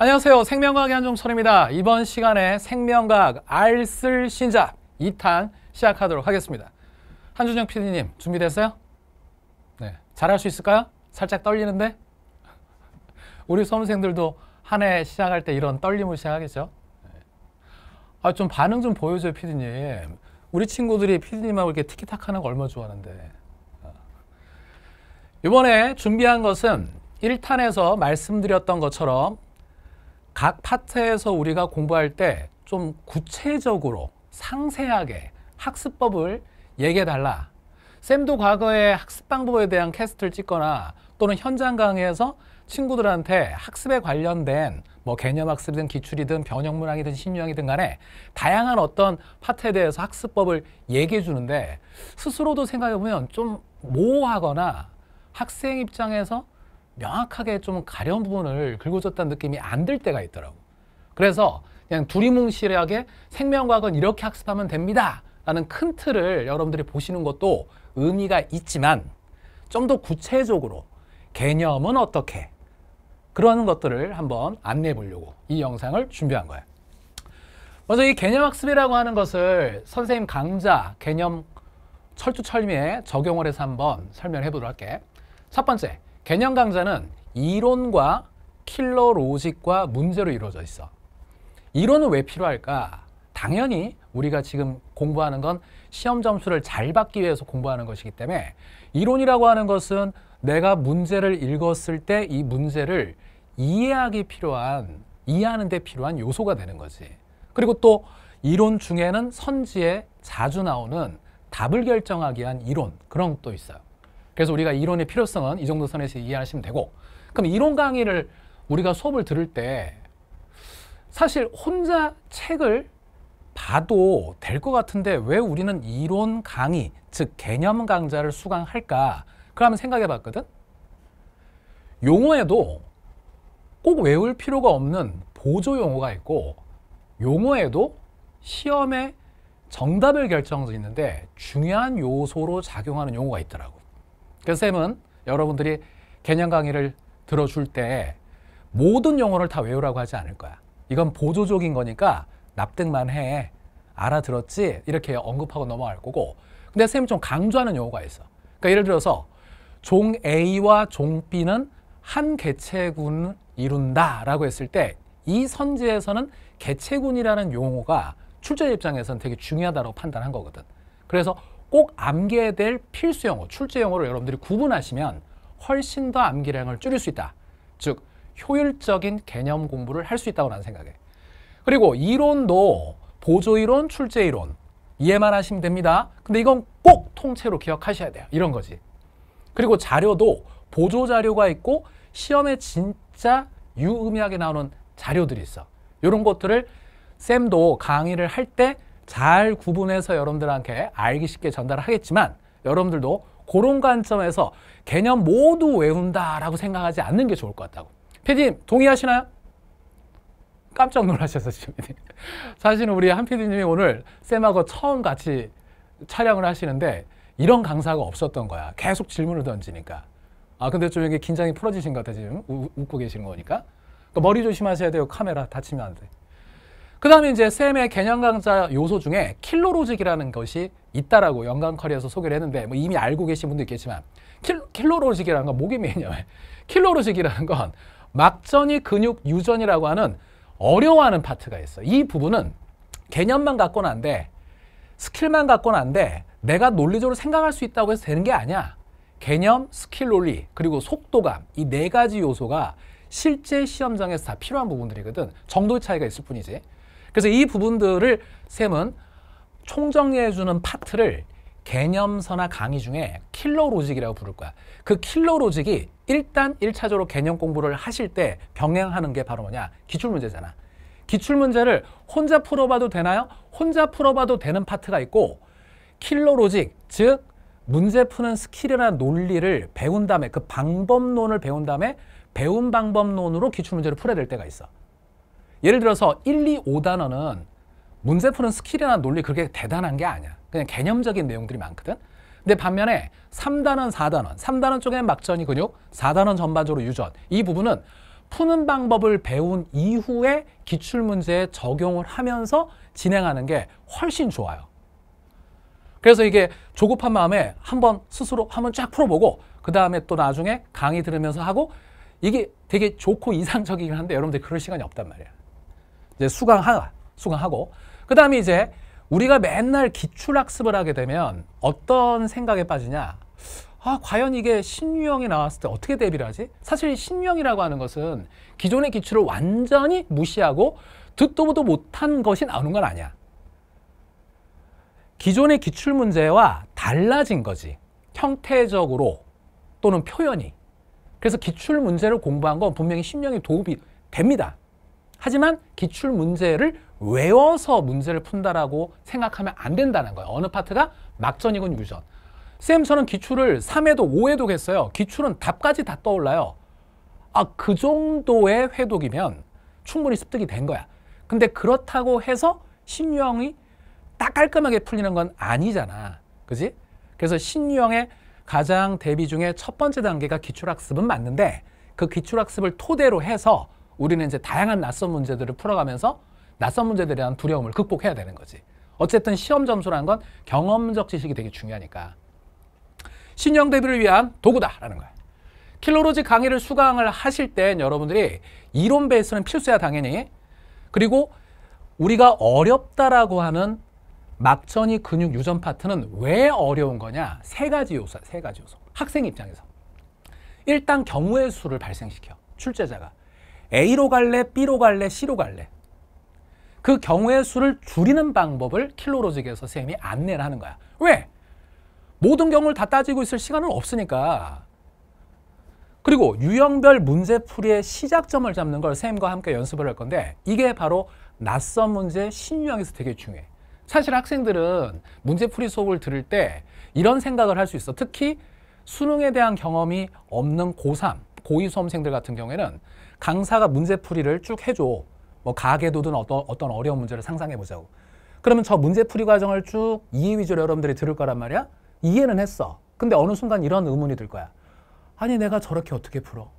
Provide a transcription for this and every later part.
안녕하세요. 생명과학의 한종철입니다. 이번 시간에 생명과학 알쓸 신작 2탄 시작하도록 하겠습니다. 한준영 PD님 준비됐어요? 네, 잘할 수 있을까요? 살짝 떨리는데? 우리 수험생들도 한 해 시작할 때 이런 떨림을 시작하겠죠? 네. 아, 좀 반응 좀 보여줘요, PD님. 우리 친구들이 PD님하고 이렇게 티키타카 하는 거얼마 좋아하는데. 이번에 아. 준비한 것은 1탄에서 말씀드렸던 것처럼 각 파트에서 우리가 공부할 때 좀 구체적으로 상세하게 학습법을 얘기해 달라. 쌤도 과거에 학습 방법에 대한 캐스트를 찍거나 또는 현장 강의에서 친구들한테 학습에 관련된 뭐 개념 학습이든 기출이든 변형 문항이든 신유형이든 간에 다양한 어떤 파트에 대해서 학습법을 얘기해 주는데 스스로도 생각해 보면 좀 모호하거나 학생 입장에서 명확하게 좀 가려운 부분을 긁어줬다는 느낌이 안 들 때가 있더라고. 그래서 그냥 두리뭉실하게 생명과학은 이렇게 학습하면 됩니다. 라는 큰 틀을 여러분들이 보시는 것도 의미가 있지만 좀 더 구체적으로 개념은 어떻게 그러는 것들을 한번 안내해 보려고 이 영상을 준비한 거예요. 먼저 이 개념학습이라고 하는 것을 선생님 강좌 개념 철두철미에 적용을 해서 한번 설명해 보도록 할게. 첫 번째, 개념 강좌는 이론과 킬러 로직과 문제로 이루어져 있어. 이론은 왜 필요할까? 당연히 우리가 지금 공부하는 건 시험 점수를 잘 받기 위해서 공부하는 것이기 때문에 이론이라고 하는 것은 내가 문제를 읽었을 때 이 문제를 이해하기 필요한, 이해하는 데 필요한 요소가 되는 거지. 그리고 또 이론 중에는 선지에 자주 나오는 답을 결정하기 위한 이론, 그런 것도 있어요. 그래서 우리가 이론의 필요성은 이 정도 선에서 이해하시면 되고 그럼 이론 강의를 우리가 수업을 들을 때 사실 혼자 책을 봐도 될 것 같은데 왜 우리는 이론 강의, 즉 개념 강좌를 수강할까? 그러면 생각해 봤거든? 용어에도 꼭 외울 필요가 없는 보조 용어가 있고 용어에도 시험에 정답을 결정짓는데 중요한 요소로 작용하는 용어가 있더라고 요 그래서 쌤은 여러분들이 개념 강의를 들어줄 때 모든 용어를 다 외우라고 하지 않을 거야. 이건 보조적인 거니까 납득만 해. 알아들었지? 이렇게 언급하고 넘어갈 거고 근데 쌤이 좀 강조하는 용어가 있어. 그러니까 예를 들어서 종 A와 종 B는 한 개체군을 이룬다 라고 했을 때 이 선지에서는 개체군이라는 용어가 출제 입장에서는 되게 중요하다고 판단한 거거든. 그래서 꼭 암기해야 될 필수 영어, 출제 영어를 여러분들이 구분하시면 훨씬 더 암기량을 줄일 수 있다. 즉, 효율적인 개념 공부를 할 수 있다고 나는 생각해. 그리고 이론도 보조이론, 출제이론 이해만 하시면 됩니다. 근데 이건 꼭 통째로 기억하셔야 돼요. 이런 거지. 그리고 자료도 보조자료가 있고 시험에 진짜 유의미하게 나오는 자료들이 있어. 이런 것들을 쌤도 강의를 할때 잘 구분해서 여러분들한테 알기 쉽게 전달하겠지만 여러분들도 그런 관점에서 개념 모두 외운다라고 생각하지 않는 게 좋을 것 같다고. 피디님 동의하시나요? 깜짝 놀라셨어 지금. 사실은 우리 한 피디님이 오늘 쌤하고 처음 같이 촬영을 하시는데 이런 강사가 없었던 거야. 계속 질문을 던지니까. 아 근데 좀 이게 긴장이 풀어지신 것 같아 지금 우, 웃고 계시거니까 그러니까 머리 조심하셔야 돼요. 카메라 다치면 안 돼. 그 다음에 이제 쌤의 개념 강좌 요소 중에 킬로로직이라는 것이 있다라고 연관 커리에서 소개를 했는데 뭐 이미 알고 계신 분도 있겠지만 킬, 로로직이라는건 목이 메이냐면 킬로로직이라는 건 막전이 근육 유전이라고 하는 어려워하는 파트가 있어요. 이 부분은 개념만 갖고는 안 돼. 스킬만 갖고는 안 돼. 내가 논리적으로 생각할 수 있다고 해서 되는 게 아니야. 개념, 스킬 논리, 그리고 속도감 이 네 가지 요소가 실제 시험장에서 다 필요한 부분들이거든. 정도의 차이가 있을 뿐이지. 그래서 이 부분들을 쌤은 총정리해주는 파트를 개념서나 강의 중에 킬러 로직이라고 부를 거야. 그 킬러 로직이 일단 일차적으로 개념 공부를 하실 때 병행하는 게 바로 뭐냐? 기출문제잖아. 기출문제를 혼자 풀어봐도 되나요? 혼자 풀어봐도 되는 파트가 있고 킬러 로직, 즉 문제 푸는 스킬이나 논리를 배운 다음에 그 방법론을 배운 다음에 배운 방법론으로 기출문제를 풀어야 될 때가 있어. 예를 들어서 1, 2, 5단어는 문제 푸는 스킬이나 논리 그렇게 대단한 게 아니야. 그냥 개념적인 내용들이 많거든. 근데 반면에 3단원, 4단원, 3단원 쪽엔 막전이 근육, 4단원 전반적으로 유전. 이 부분은 푸는 방법을 배운 이후에 기출문제에 적용을 하면서 진행하는 게 훨씬 좋아요. 그래서 이게 조급한 마음에 한번 스스로 한번 쫙 풀어보고 그 다음에 또 나중에 강의 들으면서 하고 이게 되게 좋고 이상적이긴 한데 여러분들 그럴 시간이 없단 말이야. 이제 수강하, 수강하고 그 다음에 이제 우리가 맨날 기출학습을 하게 되면 어떤 생각에 빠지냐 아 과연 이게 신유형이 나왔을 때 어떻게 대비를 하지? 사실 신유형이라고 하는 것은 기존의 기출을 완전히 무시하고 듣도 보도 못한 것이 나오는 건 아니야 기존의 기출 문제와 달라진 거지 형태적으로 또는 표현이 그래서 기출 문제를 공부한 건 분명히 신명이 도움이 됩니다 하지만 기출 문제를 외워서 문제를 푼다라고 생각하면 안 된다는 거예요. 어느 파트가 막전이건 유전. 쌤 저는 기출을 3회도 5회도 했어요. 기출은 답까지 다 떠올라요. 아, 그 정도의 회독이면 충분히 습득이 된 거야. 근데 그렇다고 해서 신유형이 딱 깔끔하게 풀리는 건 아니잖아. 그지? 그래서 신유형의 가장 대비 중에 첫 번째 단계가 기출학습은 맞는데 그 기출학습을 토대로 해서 우리는 이제 다양한 낯선 문제들을 풀어가면서 낯선 문제들에 대한 두려움을 극복해야 되는 거지. 어쨌든 시험 점수라는 건 경험적 지식이 되게 중요하니까. 신형 대비를 위한 도구다라는 거야. 킬로로지 강의를 수강을 하실 땐 여러분들이 이론 베이스는 필수야 당연히. 그리고 우리가 어렵다라고 하는 막전이 근육 유전 파트는 왜 어려운 거냐? 세 가지 요소세 가지 요소. 학생 입장에서. 일단 경우의 수를 발생시켜, 출제자가. A로 갈래, B로 갈래, C로 갈래. 그 경우의 수를 줄이는 방법을 킬로로직에서 선생님이 안내를 하는 거야. 왜? 모든 경우를 다 따지고 있을 시간은 없으니까. 그리고 유형별 문제풀이의 시작점을 잡는 걸선생님과 함께 연습을 할 건데 이게 바로 낯선 문제 신유형에서 되게 중요해. 사실 학생들은 문제풀이 수업을 들을 때 이런 생각을 할 수 있어. 특히 수능에 대한 경험이 없는 고3, 고2 수험생들 같은 경우에는 강사가 문제풀이를 쭉 해줘. 뭐 가계도든 어떤, 어떤 어려운 문제를 상상해보자고. 그러면 저 문제풀이 과정을 쭉 이해 위주로 여러분들이 들을 거란 말이야. 이해는 했어. 근데 어느 순간 이런 의문이 들 거야. 아니 내가 저렇게 어떻게 풀어?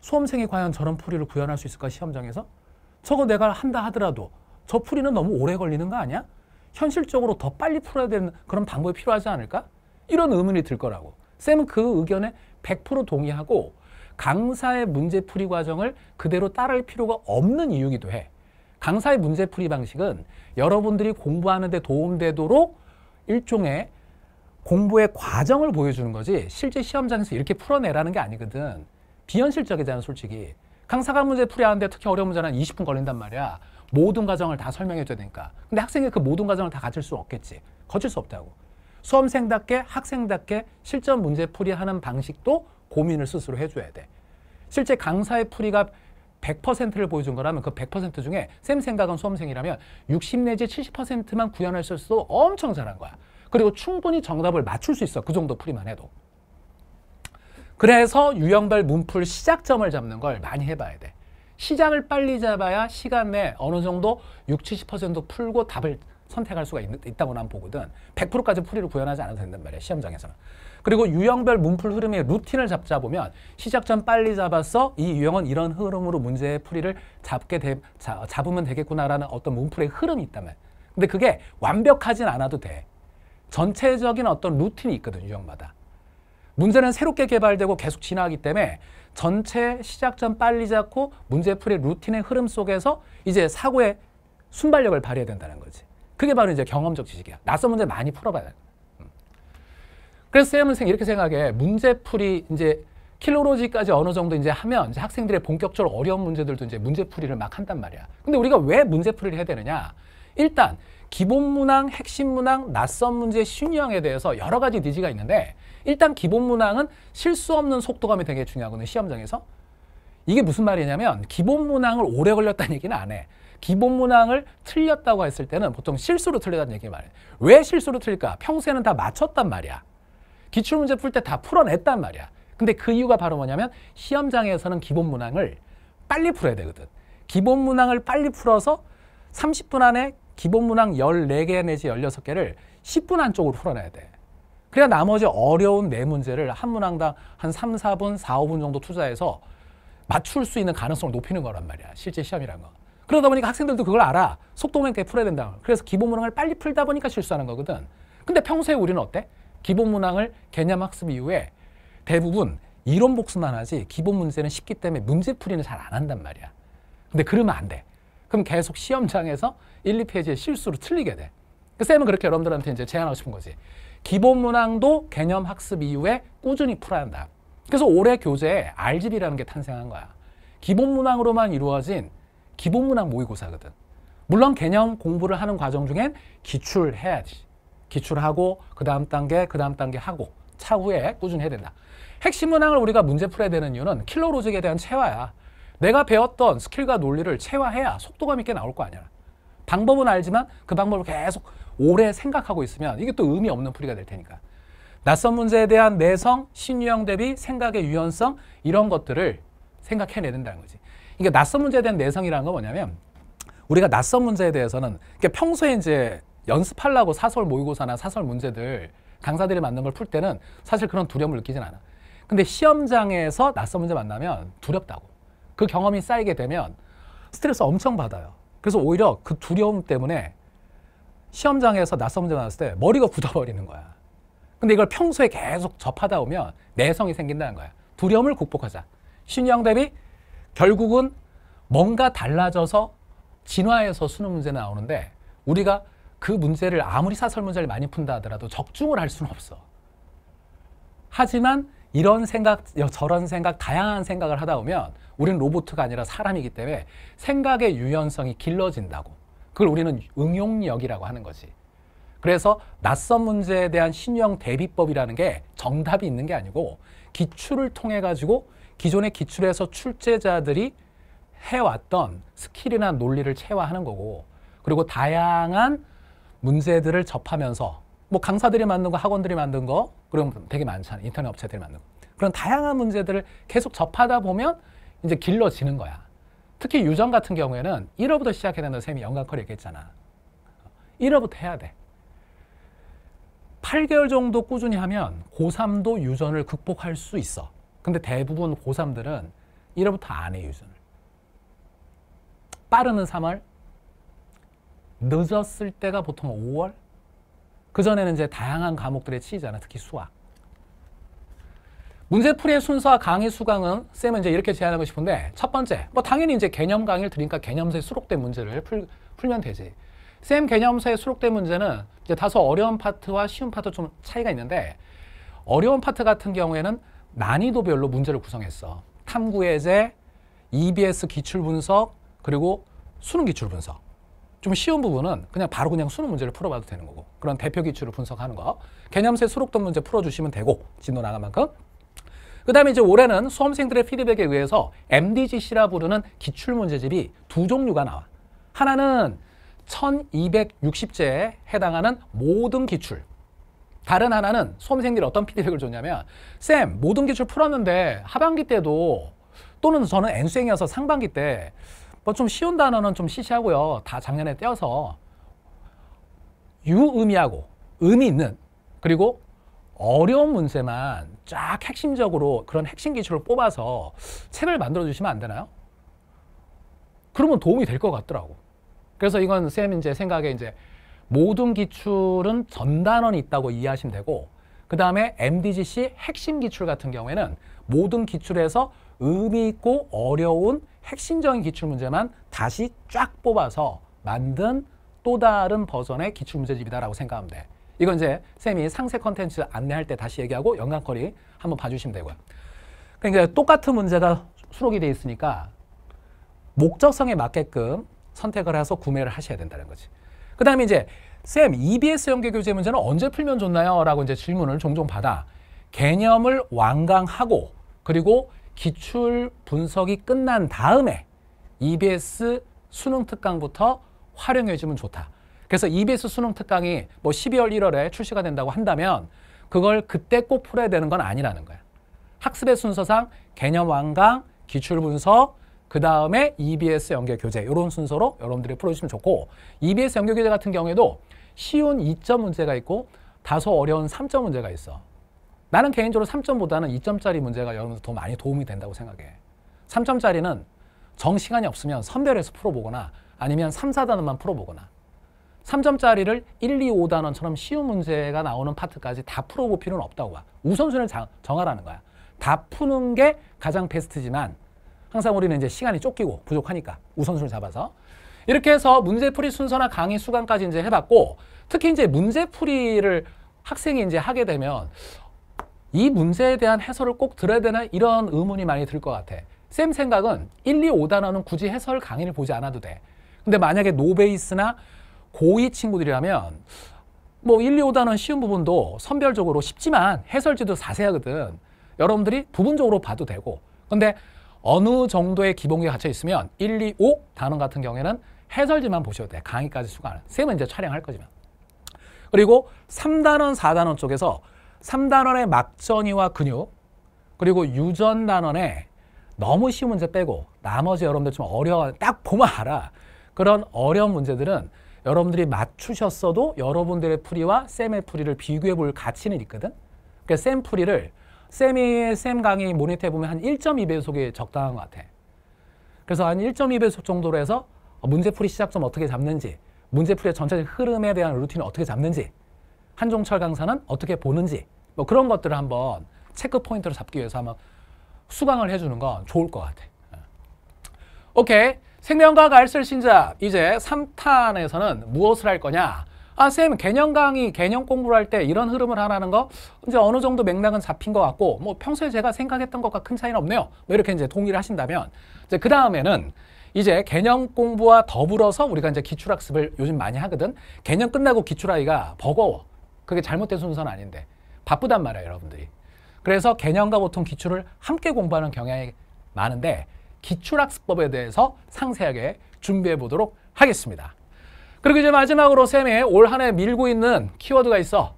수험생이 과연 저런 풀이를 구현할 수 있을까 시험장에서? 저거 내가 한다 하더라도 저 풀이는 너무 오래 걸리는 거 아니야? 현실적으로 더 빨리 풀어야 되는 그런 방법이 필요하지 않을까? 이런 의문이 들 거라고. 쌤은 그 의견에 100% 동의하고 강사의 문제풀이 과정을 그대로 따를 필요가 없는 이유기도 해. 강사의 문제풀이 방식은 여러분들이 공부하는 데 도움되도록 일종의 공부의 과정을 보여주는 거지 실제 시험장에서 이렇게 풀어내라는 게 아니거든. 비현실적이잖아 솔직히. 강사가 문제 풀이하는데 특히 어려운 문제는 20분 걸린단 말이야. 모든 과정을 다 설명해줘야 되니까. 근데 학생이 그 모든 과정을 다 가질 수 없겠지. 거칠 수 없다고. 수험생답게 학생답게 실전 문제 풀이하는 방식도 고민을 스스로 해줘야 돼. 실제 강사의 풀이가 100%를 보여준 거라면 그 100% 중에 쌤 생각은 수험생이라면 60 내지 70%만 구현할 수 있어도 엄청 잘한 거야. 그리고 충분히 정답을 맞출 수 있어. 그 정도 풀이만 해도. 그래서 유형별 문풀 시작점을 잡는 걸 많이 해봐야 돼. 시작을 빨리 잡아야 시간 내 어느 정도 60, 70% 풀고 답을 선택할 수가 있, 다고 나는 보거든. 100%까지 풀이를 구현하지 않아도 된단 말이야. 시험장에서는. 그리고 유형별 문풀 흐름의 루틴을 잡자 보면 시작 전 빨리 잡았어. 이 유형은 이런 흐름으로 문제의 풀이를 잡게 되, 자, 잡으면 되겠구나라는 어떤 문풀의 흐름이 있다면. 근데 그게 완벽하진 않아도 돼. 전체적인 어떤 루틴이 있거든, 유형마다. 문제는 새롭게 개발되고 계속 진화하기 때문에 전체 시작 전 빨리 잡고 문제풀이 루틴의 흐름 속에서 이제 사고의 순발력을 발휘해야 된다는 거지. 그게 바로 이제 경험적 지식이야. 낯선 문제 많이 풀어봐야 돼. 그래서 쌤은 이렇게 생각해. 문제풀이 이제 킬로로지까지 어느 정도 이제 하면 이제 학생들의 본격적으로 어려운 문제들도 이제 문제풀이를 막 한단 말이야. 근데 우리가 왜 문제풀이를 해야 되느냐? 일단 기본 문항, 핵심 문항, 낯선 문제, 신유형에 대해서 여러 가지 니즈가 있는데 일단 기본 문항은 실수 없는 속도감이 되게 중요하거든 시험장에서. 이게 무슨 말이냐면 기본 문항을 오래 걸렸다는 얘기는 안 해. 기본 문항을 틀렸다고 했을 때는 보통 실수로 틀렸다는 얘기 말해. 이왜 실수로 틀릴까? 평소에는 다 맞췄단 말이야. 기출문제 풀 때 다 풀어냈단 말이야. 근데 그 이유가 바로 뭐냐면 시험장에서는 기본 문항을 빨리 풀어야 되거든. 기본 문항을 빨리 풀어서 30분 안에 기본 문항 14개 내지 16개를 10분 안쪽으로 풀어내야 돼. 그래야 나머지 어려운 4 문제를 한 문항당 한 3, 4분, 4, 5분 정도 투자해서 맞출 수 있는 가능성을 높이는 거란 말이야. 실제 시험이란 거. 그러다 보니까 학생들도 그걸 알아. 속도맹되 풀어야 된다. 그래서 기본 문항을 빨리 풀다 보니까 실수하는 거거든. 근데 평소에 우리는 어때? 기본 문항을 개념 학습 이후에 대부분 이론 복습만 하지 기본 문제는 쉽기 때문에 문제 풀이는 잘 안 한단 말이야. 근데 그러면 안 돼. 그럼 계속 시험장에서 1, 2페이지에 실수로 틀리게 돼. 그 쌤은 그렇게 여러분들한테 이제 제안하고 싶은 거지. 기본 문항도 개념 학습 이후에 꾸준히 풀어야 한다. 그래서 올해 교재에 RGB라는 게 탄생한 거야. 기본 문항으로만 이루어진 기본 문항 모의고사거든. 물론 개념 공부를 하는 과정 중엔 기출해야지. 기출하고 그 다음 단계, 그 다음 단계 하고 차후에 꾸준히 해야 된다. 핵심 문항을 우리가 문제 풀어야 되는 이유는 킬러 로직에 대한 체화야. 내가 배웠던 스킬과 논리를 체화해야 속도감 있게 나올 거 아니야. 방법은 알지만 그 방법을 계속 오래 생각하고 있으면 이게 또 의미 없는 풀이가 될 테니까. 낯선 문제에 대한 내성, 신유형 대비, 생각의 유연성 이런 것들을 생각해내는다는 거지. 그러니까 낯선 문제에 대한 내성이라는 건 뭐냐면 우리가 낯선 문제에 대해서는 그러니까 평소에 이제 연습하려고 사설 모의고사나 사설 문제들 강사들이 만든 걸 풀 때는 사실 그런 두려움을 느끼진 않아. 근데 시험장에서 낯선 문제 만나면 두렵다고. 그 경험이 쌓이게 되면 스트레스 엄청 받아요. 그래서 오히려 그 두려움 때문에 시험장에서 낯선 문제 나왔을 때 머리가 굳어버리는 거야. 근데 이걸 평소에 계속 접하다 보면 내성이 생긴다는 거야. 두려움을 극복하자. 신형 대비 결국은 뭔가 달라져서 진화해서 수능 문제 나오는데 우리가 그 문제를 아무리 사설 문제를 많이 푼다 하더라도 적중을 할 수는 없어. 하지만 이런 생각, 저런 생각, 다양한 생각을 하다 보면 우리는 로보트가 아니라 사람이기 때문에 생각의 유연성이 길러진다고. 그걸 우리는 응용력이라고 하는 거지. 그래서 낯선 문제에 대한 신형 대비법이라는 게 정답이 있는 게 아니고 기출을 통해 가지고 기존의 기출에서 출제자들이 해왔던 스킬이나 논리를 체화하는 거고 그리고 다양한 문제들을 접하면서 뭐 강사들이 만든 거 학원들이 만든 거 그런 되게 많잖아요. 인터넷 업체들이 만든 거. 그런 다양한 문제들을 계속 접하다 보면 이제 길러지는 거야. 특히 유전 같은 경우에는 1호부터 시작해야 된다 쌤이 연관커 얘기했잖아. 1호부터 해야 돼. 8개월 정도 꾸준히 하면 고3도 유전을 극복할 수 있어. 근데 대부분 고3들은 1호부터 안 해, 유전을. 빠르는 3월, 늦었을 때가 보통 5월? 그전에는 이제 다양한 과목들에 치이잖아. 특히 수학. 문제풀이의 순서와 강의 수강은 쌤은 이제 이렇게 제안하고 싶은데 첫 번째, 뭐 당연히 이제 개념 강의를 들으니까 개념서에 수록된 문제를 풀, 풀면 되지. 쌤 개념서에 수록된 문제는 이제 다소 어려운 파트와 쉬운 파트 좀 차이가 있는데 어려운 파트 같은 경우에는 난이도별로 문제를 구성했어. 탐구예제, EBS 기출분석, 그리고 수능 기출분석. 좀 쉬운 부분은 그냥 바로 그냥 수능 문제를 풀어봐도 되는 거고 그런 대표 기출을 분석하는 거 개념세 수록도 문제 풀어주시면 되고 진도 나간 만큼 그 다음에 이제 올해는 수험생들의 피드백에 의해서 MDGC라 부르는 기출문제집이 두 종류가 나와 하나는 1260제에 해당하는 모든 기출 다른 하나는 수험생들이 어떤 피드백을 줬냐면 쌤 모든 기출 풀었는데 하반기 때도 또는 저는 N수행이어서 상반기 때 뭐좀 쉬운 단어는 좀 시시하고요. 다 작년에 떼어서 유의미하고 의미 있는 그리고 어려운 문제만 쫙 핵심적으로 그런 핵심 기출을 뽑아서 책을 만들어 주시면 안 되나요? 그러면 도움이 될 것 같더라고. 그래서 이건 쌤 이제 생각에 이제 모든 기출은 전단원이 있다고 이해하시면 되고 그 다음에 MDGC 핵심 기출 같은 경우에는 모든 기출에서 의미 있고 어려운 핵심적인 기출문제만 다시 쫙 뽑아서 만든 또 다른 버전의 기출문제집이다라고 생각하면 돼. 이건 이제 쌤이 상세 컨텐츠 안내할 때 다시 얘기하고 연관거리 한번 봐주시면 되고요. 그러니까 똑같은 문제가 수록이 돼 있으니까 목적성에 맞게끔 선택을 해서 구매를 하셔야 된다는 거지. 그 다음에 이제 쌤 EBS 연계 교재 문제는 언제 풀면 좋나요? 라고 이제 질문을 종종 받아 개념을 완강하고 그리고 기출 분석이 끝난 다음에 EBS 수능 특강부터 활용해주면 좋다. 그래서 EBS 수능 특강이 뭐 12월 1월에 출시가 된다고 한다면 그걸 그때 꼭 풀어야 되는 건 아니라는 거야. 학습의 순서상 개념 완강, 기출 분석, 그 다음에 EBS 연계 교재 이런 순서로 여러분들이 풀어주시면 좋고 EBS 연계 교재 같은 경우에도 쉬운 2점 문제가 있고 다소 어려운 3점 문제가 있어. 나는 개인적으로 3점보다는 2점짜리 문제가 여러분들 더 많이 도움이 된다고 생각해. 3점짜리는 정 시간이 없으면 선별해서 풀어보거나 아니면 3, 4단원만 풀어보거나 3점짜리를 1, 2, 5단원처럼 쉬운 문제가 나오는 파트까지 다 풀어볼 필요는 없다고 봐. 우선순위를 자, 정하라는 거야. 다 푸는 게 가장 베스트지만 항상 우리는 이제 시간이 쫓기고 부족하니까 우선순위 를 잡아서 이렇게 해서 문제풀이 순서나 강의 수강까지 이제 해봤고 특히 이제 문제풀이를 학생이 이제 하게 되면 이 문제에 대한 해설을 꼭 들어야 되나 이런 의문이 많이 들 것 같아. 쌤 생각은 1, 2, 5단어는 굳이 해설 강의를 보지 않아도 돼. 근데 만약에 노베이스나 고2 친구들이라면 뭐 1, 2, 5단원 쉬운 부분도 선별적으로 쉽지만 해설지도 자세하거든. 여러분들이 부분적으로 봐도 되고. 근데 어느 정도의 기본기가 갇혀 있으면 1, 2, 5 단원 같은 경우에는 해설지만 보셔도 돼. 강의까지 수강 안 해. 쌤은 이제 촬영할 거지만. 그리고 3단원, 4단원 쪽에서 3단원의 막전이와 근육 그리고 유전단원에 너무 쉬운 문제 빼고 나머지 여러분들 좀 어려운 딱 보면 알아. 그런 어려운 문제들은 여러분들이 맞추셨어도 여러분들의 풀이와 쌤의 풀이를 비교해 볼 가치는 있거든. 그러니까 쌤 풀이를 쌤의 쌤 강의 모니터에 보면 한 1.2배속이 적당한 것 같아. 그래서 한 1.2배속 정도로 해서 문제풀이 시작점 어떻게 잡는지 문제풀이의 전체적인 흐름에 대한 루틴을 어떻게 잡는지 한종철 강사는 어떻게 보는지 뭐 그런 것들을 한번 체크 포인트로 잡기 위해서 한번 수강을 해주는 건 좋을 것 같아. 어. 오케이. 생명과 갈설 신자 이제 3탄에서는 무엇을 할 거냐? 아, 쌤, 개념 강의, 개념 공부를 할 때 이런 흐름을 하라는 거 이제 어느 정도 맥락은 잡힌 것 같고 뭐 평소에 제가 생각했던 것과 큰 차이는 없네요. 뭐 이렇게 이제 동의를 하신다면 이제 그 다음에는 이제 개념 공부와 더불어서 우리가 이제 기출학습을 요즘 많이 하거든. 개념 끝나고 기출하기가 버거워. 그게 잘못된 순서는 아닌데. 바쁘단 말이에요, 여러분들이. 그래서 개념과 보통 기출을 함께 공부하는 경향이 많은데 기출학습법에 대해서 상세하게 준비해 보도록 하겠습니다. 그리고 이제 마지막으로 쌤의 올한해 밀고 있는 키워드가 있어.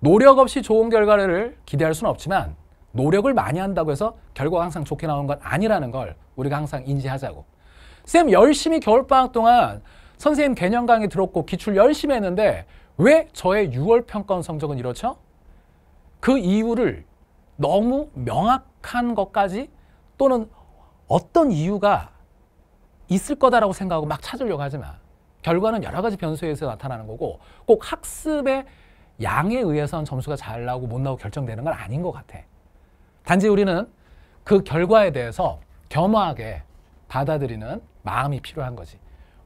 노력 없이 좋은 결과를 기대할 수는 없지만 노력을 많이 한다고 해서 결과가 항상 좋게 나오는 건 아니라는 걸 우리가 항상 인지하자고. 쌤 열심히 겨울방학 동안 선생님 개념 강의 들었고 기출 열심히 했는데 왜 저의 6월 평가원 성적은 이렇죠? 그 이유를 너무 명확한 것까지 또는 어떤 이유가 있을 거다라고 생각하고 막 찾으려고 하지 마. 결과는 여러 가지 변수에서 나타나는 거고 꼭 학습의 양에 의해서는 점수가 잘 나오고 못 나오고 결정되는 건 아닌 것 같아. 단지 우리는 그 결과에 대해서 겸허하게 받아들이는 마음이 필요한 거지.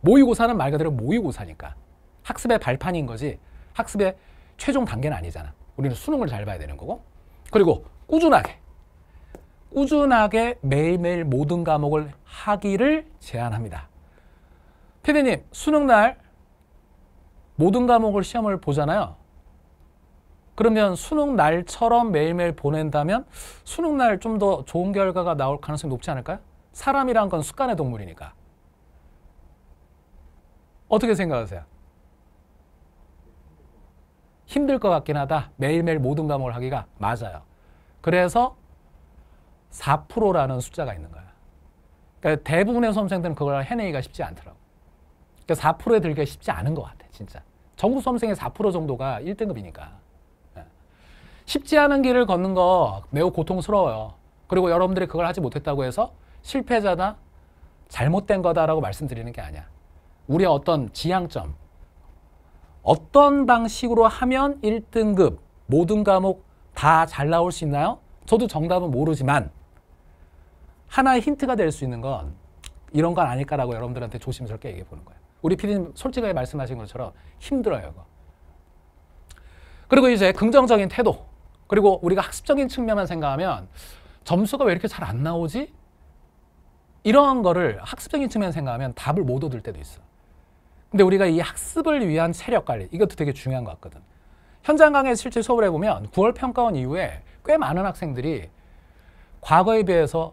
모의고사는 말 그대로 모의고사니까. 학습의 발판인 거지 학습의 최종 단계는 아니잖아. 우리는 수능을 잘 봐야 되는 거고 그리고 꾸준하게 꾸준하게 매일매일 모든 과목을 하기를 제안합니다. 피디님 수능날 모든 과목을 시험을 보잖아요. 그러면 수능 날처럼 매일매일 보낸다면 수능 날 좀 더 좋은 결과가 나올 가능성이 높지 않을까요? 사람이란 건 습관의 동물이니까. 어떻게 생각하세요? 힘들 것 같긴 하다. 매일매일 모든 과목을 하기가 맞아요. 그래서 4%라는 숫자가 있는 거야. 그러니까 대부분의 수험생들은 그걸 해내기가 쉽지 않더라고. 그러니까 4%에 들기가 쉽지 않은 것 같아, 진짜. 전국 수험생의 4% 정도가 1등급이니까. 예. 쉽지 않은 길을 걷는 거 매우 고통스러워요. 그리고 여러분들이 그걸 하지 못했다고 해서 실패자나 잘못된 거다라고 말씀드리는 게 아니야. 우리의 어떤 지향점, 어떤 방식으로 하면 1등급 모든 과목 다 잘 나올 수 있나요? 저도 정답은 모르지만 하나의 힌트가 될 수 있는 건 이런 건 아닐까라고 여러분들한테 조심스럽게 얘기해 보는 거예요. 우리 피디님 솔직하게 말씀하신 것처럼 힘들어요. 이거. 그리고 이제 긍정적인 태도 그리고 우리가 학습적인 측면만 생각하면 점수가 왜 이렇게 잘 안 나오지? 이런 거를 학습적인 측면 생각하면 답을 못 얻을 때도 있어. 근데 우리가 이 학습을 위한 체력 관리 이것도 되게 중요한 것 같거든. 현장 강의 실제 수업을 해보면 9월 평가원 이후에 꽤 많은 학생들이 과거에 비해서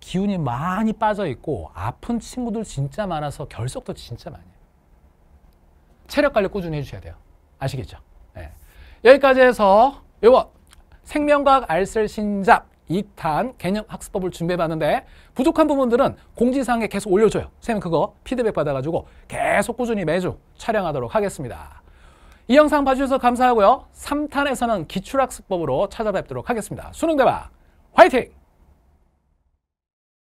기운이 많이 빠져 있고 아픈 친구들 진짜 많아서 결석도 진짜 많이 해요. 체력 관리 꾸준히 해주셔야 돼요. 아시겠죠? 네. 여기까지 해서 이거 생명과학 알쓸 신잡 2탄 개념 학습법을 준비해봤는데 부족한 부분들은 공지사항에 계속 올려줘요. 쌤 그거 피드백 받아가지고 계속 꾸준히 매주 촬영하도록 하겠습니다. 이 영상 봐주셔서 감사하고요. 3탄에서는 기출학습법으로 찾아뵙도록 하겠습니다. 수능 대박 화이팅!